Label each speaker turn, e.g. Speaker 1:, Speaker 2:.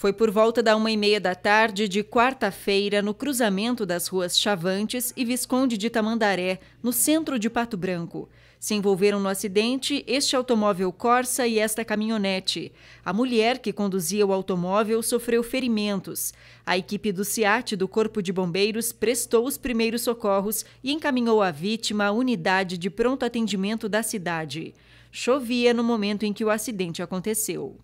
Speaker 1: Foi por volta da uma e meia da tarde de quarta-feira, no cruzamento das ruas Chavantes e Visconde de Tamandaré, no centro de Pato Branco. Se envolveram no acidente este automóvel Corsa e esta caminhonete. A mulher que conduzia o automóvel sofreu ferimentos. A equipe do CIAT do Corpo de Bombeiros prestou os primeiros socorros e encaminhou a vítima à unidade de pronto atendimento da cidade. Chovia no momento em que o acidente aconteceu.